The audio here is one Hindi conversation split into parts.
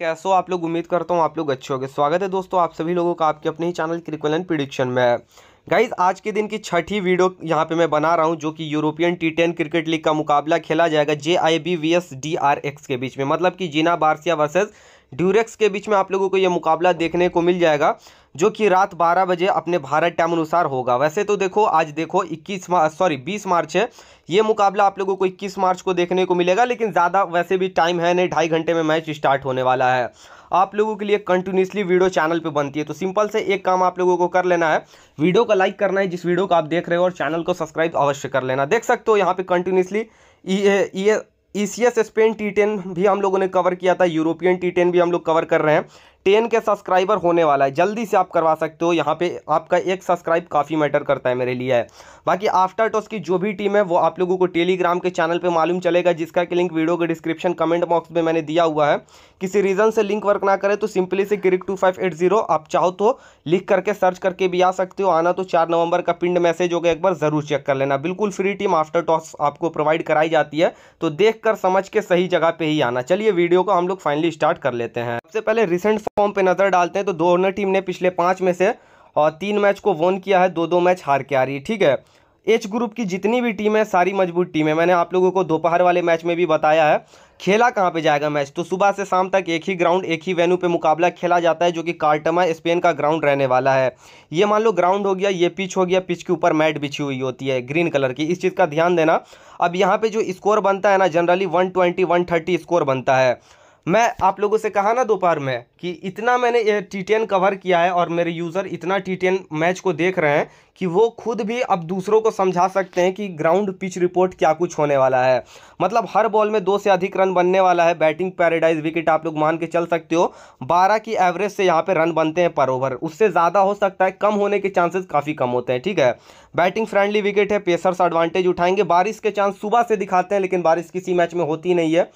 कैसो आप लोग उम्मीद करता हूँ आप लोग अच्छे होंगे स्वागत है दोस्तों आप सभी लोगों का आपके अपने ही चैनल क्रिकुल एंड प्रिडिक्शन में गाइज आज के दिन की छठी वीडियो यहाँ पे मैं बना रहा हूँ जो कि European T ten cricket league का मुकाबला खेला जाएगा J I B V S D R X के बीच में मतलब कि जीना बारसिया वर्सेज ड्यूरेक्स के बीच में आप लोगों को यह मुकाबला देखने को मिल जाएगा जो कि रात 12 बजे अपने भारत टाइम अनुसार होगा वैसे तो देखो आज देखो 21 मार्च सॉरी 20 मार्च है ये मुकाबला आप लोगों को 21 मार्च को देखने को मिलेगा लेकिन ज़्यादा वैसे भी टाइम है नहीं ढाई घंटे में मैच स्टार्ट होने वाला है आप लोगों के लिए कंटिन्यूसली वीडियो चैनल पे बनती है तो सिंपल से एक काम आप लोगों को कर लेना है वीडियो का लाइक करना है जिस वीडियो को आप देख रहे हो और चैनल को सब्सक्राइब अवश्य कर लेना देख सकते हो यहाँ पे कंटिन्यूसली ये ईसीएस स्पेन टी टेन भी हम लोगों ने कवर किया था यूरोपियन टी टेन भी हम लोग कवर कर रहे हैं टेन के सब्सक्राइबर होने वाला है जल्दी से आप करवा सकते हो यहाँ पे आपका एक सब्सक्राइब काफ़ी मैटर करता है मेरे लिए बाकी आफ्टर टॉस की जो भी टीम है वो आप लोगों को टेलीग्राम के चैनल पर मालूम चलेगा जिसका कि लिंक वीडियो के डिस्क्रिप्शन कमेंट बॉक्स में मैंने दिया हुआ है किसी रीज़न से लिंक वर्क ना करे तो सिंपली से क्रिक टू आप चाहो तो लिख करके सर्च करके भी आ सकते हो आना तो चार नवंबर का पिंड मैसेज होगा एक बार ज़रूर चेक कर लेना बिल्कुल फ्री टीम आफ्टर टॉस आपको प्रोवाइड कराई जाती है तो देख कर समझ के सही जगह पे ही आना चलिए वीडियो को हम लोग फाइनली स्टार्ट कर लेते हैं सबसे पहले रिसेंट फॉर्म पे नज़र डालते हैं तो दोनों टीम ने पिछले पाँच में से तीन मैच को वोन किया है दो दो मैच हार के आ रही है ठीक है एच ग्रुप की जितनी भी टीम है सारी मजबूत टीम है मैंने आप लोगों को दोपहर वाले मैच में भी बताया है खेला कहाँ पे जाएगा मैच तो सुबह से शाम तक एक ही ग्राउंड एक ही वेन्यू पे मुकाबला खेला जाता है जो कि कार्टमा स्पेन का ग्राउंड रहने वाला है ये मान लो ग्राउंड हो गया ये पिच हो गया पिच के ऊपर मैट बिछी हुई होती है ग्रीन कलर की इस चीज़ का ध्यान देना अब यहाँ पे जो स्कोर बनता है ना जनरली 120 130 स्कोर बनता है मैं आप लोगों से कहा ना दोपहर में कि इतना मैंने ये टी कवर किया है और मेरे यूज़र इतना टी मैच को देख रहे हैं कि वो खुद भी अब दूसरों को समझा सकते हैं कि ग्राउंड पिच रिपोर्ट क्या कुछ होने वाला है मतलब हर बॉल में दो से अधिक रन बनने वाला है बैटिंग पैराडाइज विकेट आप लोग मान के चल सकते हो बारह की एवरेज से यहाँ पे रन बनते हैं पर ओवर उससे ज़्यादा हो सकता है कम होने के चांसेस काफ़ी कम होते हैं ठीक है बैटिंग फ्रेंडली विकेट है पेसर्स एडवांटेज उठाएंगे बारिश के चांस सुबह से दिखाते हैं लेकिन बारिश किसी मैच में होती नहीं है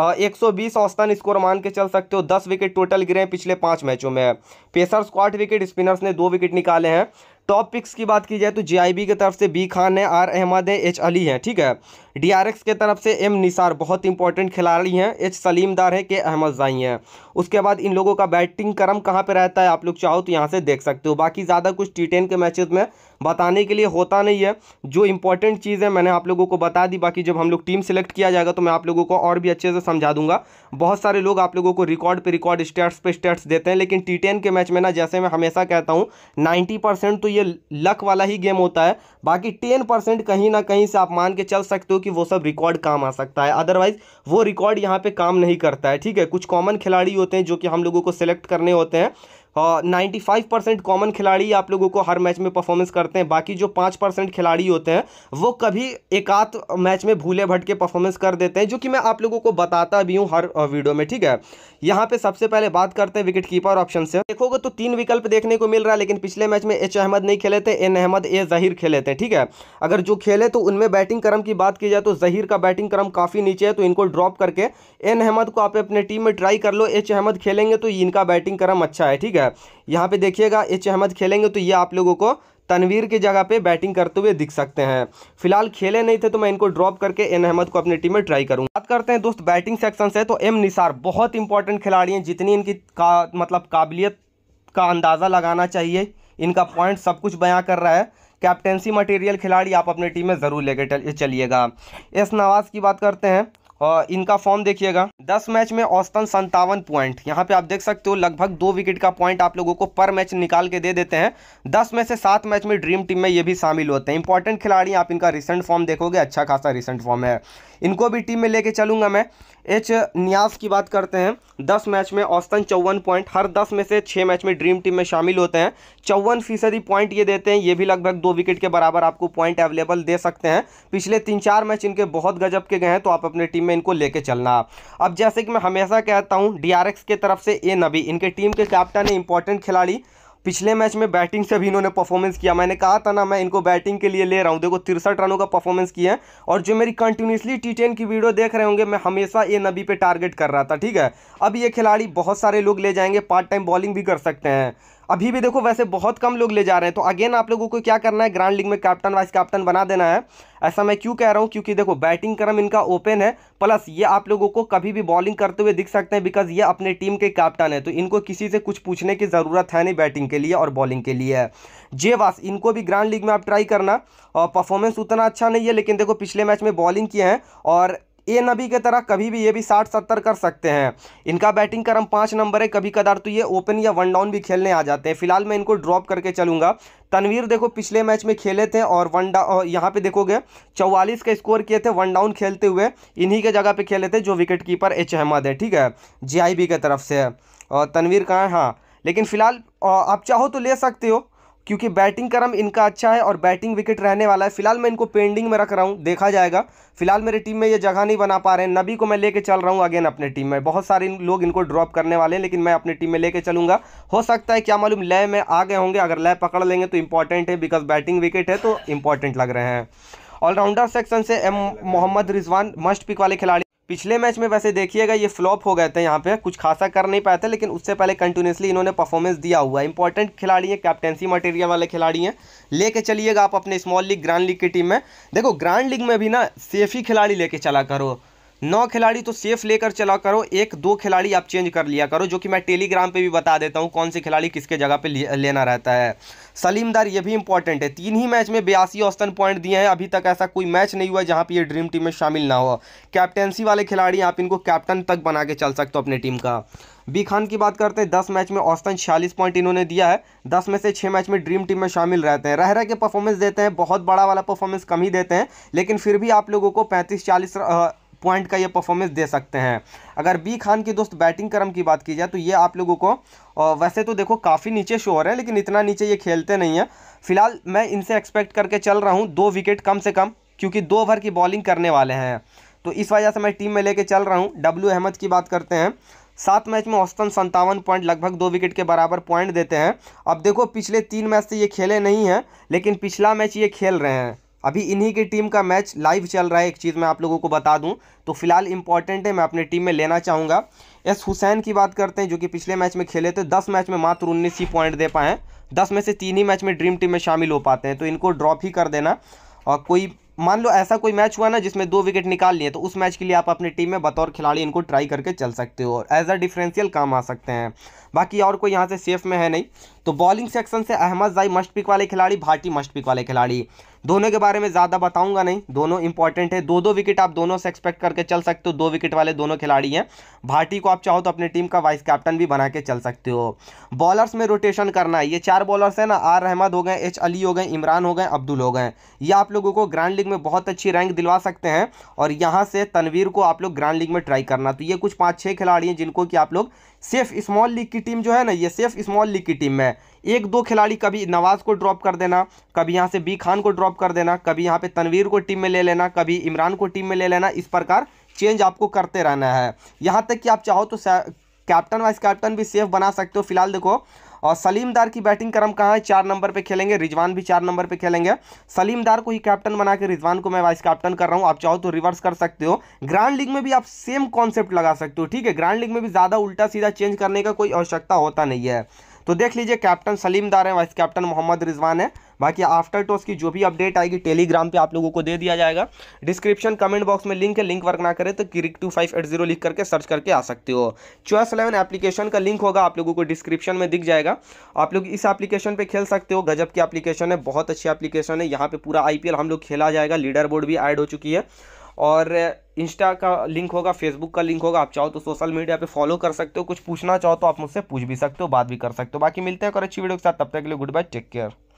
एक सौ बीस औसतन स्कोर मान के चल सकते हो दस विकेट टोटल गिरे हैं पिछले पाँच मैचों में पेसर्स को विकेट स्पिनर्स ने दो विकेट निकाले हैं टॉप पिक्स की बात की जाए तो जेआईबी की तरफ से बी खान है आर अहमद है एच अली है ठीक है डीआरएक्स के तरफ से एम निसार बहुत इंपॉर्टेंट खिलाड़ी हैं एच सलीमदार हैं के अहमद जाई हैं उसके बाद इन लोगों का बैटिंग क्रम कहाँ पर रहता है आप लोग चाहो तो यहाँ से देख सकते हो बाकी ज़्यादा कुछ टी के मैचेज में बताने के लिए होता नहीं है जो इंपॉर्टेंट चीज़ है मैंने आप लोगों को बता दी बाकी जब हम लोग टीम सेलेक्ट किया जाएगा तो मैं आप लोगों को और भी अच्छे से समझा दूंगा बहुत सारे लोग आप लोगों को रिकॉर्ड पे रिकॉर्ड स्टेट्स पे स्टेट्स देते हैं लेकिन टी के मैच में ना जैसे मैं हमेशा कहता हूँ नाइन्टी तो ये लक वाला ही गेम होता है बाकी टेन कहीं ना कहीं से आप मान के चल सकते हो कि वो सब रिकॉर्ड काम आ सकता है अदरवाइज़ वो रिकॉर्ड यहाँ पे काम नहीं करता है ठीक है कुछ कॉमन खिलाड़ी होते हैं जो कि हम लोगों को सिलेक्ट करने होते हैं नाइन्टी फाइव परसेंट कॉमन खिलाड़ी आप लोगों को हर मैच में परफॉर्मेंस करते हैं बाकी जो पाँच परसेंट खिलाड़ी होते हैं वो कभी आध मैच में भूले भटके परफॉर्मेंस कर देते हैं जो कि मैं आप लोगों को बताता भी हूँ हर वीडियो में ठीक है यहाँ पे सबसे पहले बात करते हैं विकेट कीपर ऑप्शन से देखोगे तो तीन विकल्प देखने को मिल रहा है लेकिन पिछले मैच में एच अहमद नहीं खेले थे एन अहमद ए जहीर खेले थे ठीक है अगर जो खेले तो उनमें बैटिंग क्रम की बात की जाए तो जहीर का बैटिंग क्रम काफ़ी नीचे है तो इनको ड्रॉप करके एन अहमद को आप अपने टीम में ट्राई कर लो एच अहमद खेलेंगे तो इनका बैटिंग क्रम अच्छा है ठीक है है यहाँ पे देखिएगा एच अहमद खेलेंगे तो ये आप लोगों को तनवीर की जगह पे बैटिंग करते हुए दिख सकते हैं फिलहाल खेले नहीं थे तो मैं इनको ड्रॉप करके एन अहमद को अपनी टीम में ट्राई करूँ बात करते हैं दोस्त बैटिंग सेक्शन से तो एम निसार बहुत इंपॉर्टेंट खिलाड़ी हैं जितनी इनकी का मतलब काबिलियत का अंदाज़ा लगाना चाहिए इनका पॉइंट सब कुछ बयाँ कर रहा है कैप्टेंसी मटेरियल खिलाड़ी आप अपने टीम में ज़रूर लेके चलिएगा एस नवाज़ की बात करते हैं और इनका फॉर्म देखिएगा दस मैच में औसतन संतावन पॉइंट यहाँ पे आप देख सकते हो लगभग दो विकेट का पॉइंट आप लोगों को पर मैच निकाल के दे देते हैं दस में से सात मैच में ड्रीम टीम में ये भी शामिल होते हैं इंपॉर्टेंट खिलाड़ी आप इनका रिसेंट फॉर्म देखोगे अच्छा खासा रिसेंट फॉर्म है इनको भी टीम में लेके चलूंगा मैं एच न्यास की बात करते हैं दस मैच में औसतन चौवन पॉइंट हर दस में से छः मैच में ड्रीम टीम में शामिल होते हैं चौवन फीसदी पॉइंट ये देते हैं ये भी लगभग दो विकेट के बराबर आपको पॉइंट अवेलेबल दे सकते हैं पिछले तीन चार मैच इनके बहुत गजब के गए हैं तो आप अपने टीम में में इनको लेके चलना अब जैसे कि मैं हमेशा कहता हूँ डी के तरफ से ए नबी इनके टीम के कैप्टन है इंपॉर्टेंट खिलाड़ी पिछले मैच में बैटिंग से भी इन्होंने परफॉर्मेंस किया मैंने कहा था ना मैं इनको बैटिंग के लिए ले रहा हूँ देखो तिरसठ रनों का परफॉर्मेंस किया है और जो मेरी कंटिन्यूसली टी टेन की वीडियो देख रहे होंगे मैं हमेशा ये नबी पे टारगेट कर रहा था ठीक है अब ये खिलाड़ी बहुत सारे लोग ले जाएंगे पार्ट टाइम बॉलिंग भी कर सकते हैं अभी भी देखो वैसे बहुत कम लोग ले जा रहे हैं तो अगेन आप लोगों को क्या करना है ग्रांड लीग में कैप्टन वाइस कैप्टन बना देना है ऐसा मैं क्यों कह रहा हूँ क्योंकि देखो बैटिंग क्रम इनका ओपन है प्लस ये आप लोगों को कभी भी बॉलिंग करते हुए दिख सकते हैं बिकॉज ये अपने टीम के कैप्टन है तो इनको किसी से कुछ पूछने की ज़रूरत है नहीं बैटिंग के लिए और बॉलिंग के लिए जेवास इनको भी ग्रांड लीग में आप ट्राई करना और परफॉर्मेंस उतना अच्छा नहीं है लेकिन देखो पिछले मैच में बॉलिंग किए हैं और ये नबी की तरह कभी भी ये भी साठ सत्तर कर सकते हैं इनका बैटिंग क्रम पाँच नंबर है कभी कदार तो ये ओपन या वन डाउन भी खेलने आ जाते हैं फिलहाल मैं इनको ड्रॉप करके चलूँगा तनवीर देखो पिछले मैच में खेले थे और वन डाउन यहाँ पे देखोगे चौवालीस का स्कोर किए थे वन डाउन खेलते हुए इन्हीं के जगह पर खेले थे जो विकेट कीपर एच अहमद है ठीक है जे आई बी की तरफ से है और तनवीर कहाँ हाँ लेकिन फिलहाल आप चाहो तो ले सकते हो क्योंकि बैटिंग क्रम इनका अच्छा है और बैटिंग विकेट रहने वाला है फिलहाल मैं इनको पेंडिंग में रख रहा हूँ देखा जाएगा फिलहाल मेरी टीम में ये जगह नहीं बना पा रहे हैं नबी को मैं लेके चल रहा हूँ अगेन अपने टीम में बहुत सारे लोग इनको ड्रॉप करने वाले हैं लेकिन मैं अपनी टीम में लेके चलूँगा हो सकता है क्या मालूम लय में आ गए होंगे अगर लय पकड़ लेंगे तो इंपॉर्टेंट है बिकॉज बैटिंग विकेट है तो इंपॉर्टेंट लग रहे हैं ऑलराउंडर सेक्शन से M Mohammad Rizwan must pick वाले खिलाड़ी पिछले मैच में वैसे देखिएगा ये फ्लॉप हो गए थे यहाँ पे कुछ खासा कर नहीं पाए थे लेकिन उससे पहले कंटिन्यूसली इन्होंने परफॉर्मेंस दिया हुआ है इंपॉर्टेंट खिलाड़ी हैं कैप्टेंसी मटेरियल वाले खिलाड़ी हैं लेके चलिएगा आप अपने स्मॉल लीग ग्रांड लीग की टीम में देखो ग्रांड लीग में भी ना सेफ ही खिलाड़ी लेके चला करो नौ खिलाड़ी तो सेफ लेकर चला करो एक दो खिलाड़ी आप चेंज कर लिया करो जो कि मैं टेलीग्राम पे भी बता देता हूँ कौन से खिलाड़ी किसके जगह पे लेना रहता है सलीमदार ये भी इंपॉर्टेंट है तीन ही मैच में बयासी औस्तन पॉइंट दिए हैं अभी तक ऐसा कोई मैच नहीं हुआ जहाँ पर ये ड्रीम टीम में शामिल ना हो कैप्टेंसी वाले खिलाड़ी आप इनको कैप्टन तक बना के चल सकते हो अपनी टीम का बी खान की बात करते हैं दस मैच में औस्तन छियालीस पॉइंट इन्होंने दिया है दस में से छः मैच में ड्रीम टीम में शामिल रहते हैं रह रह के परफॉर्मेंस देते हैं बहुत बड़ा वाला परफॉर्मेंस कम ही देते हैं लेकिन फिर भी आप लोगों को पैंतीस चालीस पॉइंट का ये परफॉर्मेंस दे सकते हैं अगर बी खान की दोस्त बैटिंग क्रम की बात की जाए तो ये आप लोगों को वैसे तो देखो काफ़ी नीचे शो हो रहे हैं लेकिन इतना नीचे ये खेलते नहीं हैं फिलहाल मैं इनसे एक्सपेक्ट करके चल रहा हूँ दो विकेट कम से कम क्योंकि दो ओवर की बॉलिंग करने वाले हैं तो इस वजह से मैं टीम में लेके चल रहा हूँ डब्ल्यू अहमद की बात करते हैं सात मैच में औसतन संतावन पॉइंट लगभग दो विकेट के बराबर पॉइंट देते हैं अब देखो पिछले तीन मैच से ये खेले नहीं हैं लेकिन पिछला मैच ये खेल रहे हैं अभी इन्हीं की टीम का मैच लाइव चल रहा है एक चीज़ मैं आप लोगों को बता दूं तो फिलहाल इंपॉर्टेंट है मैं अपने टीम में लेना चाहूँगा एस हुसैन की बात करते हैं जो कि पिछले मैच में खेले थे दस मैच में मात्र उन्नीस ही पॉइंट दे पाए दस में से तीन ही मैच में ड्रीम टीम में शामिल हो पाते हैं तो इनको ड्रॉप ही कर देना और कोई मान लो ऐसा कोई मैच हुआ ना जिसमें दो विकेट निकाल लिए तो उस मैच के लिए आप अपनी टीम में बतौर खिलाड़ी इनको ट्राई करके चल सकते हो और एज अ डिफरेंशियल काम आ सकते हैं बाकी और कोई यहाँ से सेफ में है नहीं तो बॉलिंग सेक्शन से अहमद जाई मस्ट पिक वाले खिलाड़ी भाटी मस्ट पिक वाले खिलाड़ी दोनों के बारे में ज़्यादा बताऊंगा नहीं दोनों इंपॉर्टेंट है दो दो विकेट आप दोनों से एक्सपेक्ट करके चल सकते हो दो विकेट वाले दोनों खिलाड़ी हैं भाटी को आप चाहो तो अपनी टीम का वाइस कैप्टन भी बना के चल सकते हो बॉलर्स में रोटेशन करना है ये चार बॉलर्स हैं ना आर रहमद हो गए एच अली हो गए इमरान हो गए अब्दुल हो गए ये आप लोगों को ग्रांड लीग में बहुत अच्छी रैंक दिलवा सकते हैं और यहाँ से तनवीर को आप लोग ग्रांड लीग में ट्राई करना तो ये कुछ पाँच छः खिलाड़ी हैं जिनको कि आप लोग सिर्फ स्मॉल लीग की टीम जो है ना ये सिर्फ स्मॉल लीग की टीम में है एक दो खिलाड़ी कभी नवाज़ को ड्रॉप कर देना कभी यहाँ से बी खान को ड्रॉप कर देना कभी यहाँ पे तनवीर को टीम में ले लेना कभी इमरान को टीम में ले लेना इस प्रकार चेंज आपको करते रहना है यहाँ तक कि आप चाहो तो कैप्टन वाइस कैप्टन भी सेफ बना सकते हो फिलहाल देखो और सलीमदार की बैटिंग क्रम कहाँ है चार नंबर पर खेलेंगे रिजवान भी चार नंबर पर खेलेंगे सलीमदार को ही कैप्टन बना के रिजवान को मैं वाइस कैप्टन कर रहा हूँ आप चाहो तो रिवर्स कर सकते हो ग्रांड लीग में भी आप सेम कॉन्सेप्ट लगा सकते हो ठीक है ग्रांड लीग में भी ज़्यादा उल्टा सीधा चेंज करने का कोई आवश्यकता होता नहीं है तो देख लीजिए कैप्टन सलीमदार है वाइस कैप्टन मोहम्मद रिजवान है बाकी आफ्टर टॉस की जो भी अपडेट आएगी टेलीग्राम पे आप लोगों को दे दिया जाएगा डिस्क्रिप्शन कमेंट बॉक्स में लिंक है लिंक वर्क ना करें तो cric two five eight zero लिख करके सर्च करके आ सकते हो चॉइस इलेवन एप्लीकेशन का लिंक होगा आप लोगों को डिस्क्रिप्शन में दिख जाएगा आप लोग इस एप्लीकेशन पर खेल सकते हो गजब की एप्लीकेशन है बहुत अच्छी एप्लीकेशन है यहाँ पर पूरा आई हम लोग खेला जाएगा लीडर बोर्ड भी एड हो चुकी है और इंस्टा का लिंक होगा फेसबुक का लिंक होगा आप चाहो तो सोशल मीडिया पे फॉलो कर सकते हो कुछ पूछना चाहो तो आप मुझसे पूछ भी सकते हो बात भी कर सकते हो बाकी मिलते हैं और अच्छी वीडियो के साथ तब तक के लिए गुड बाय टेक केयर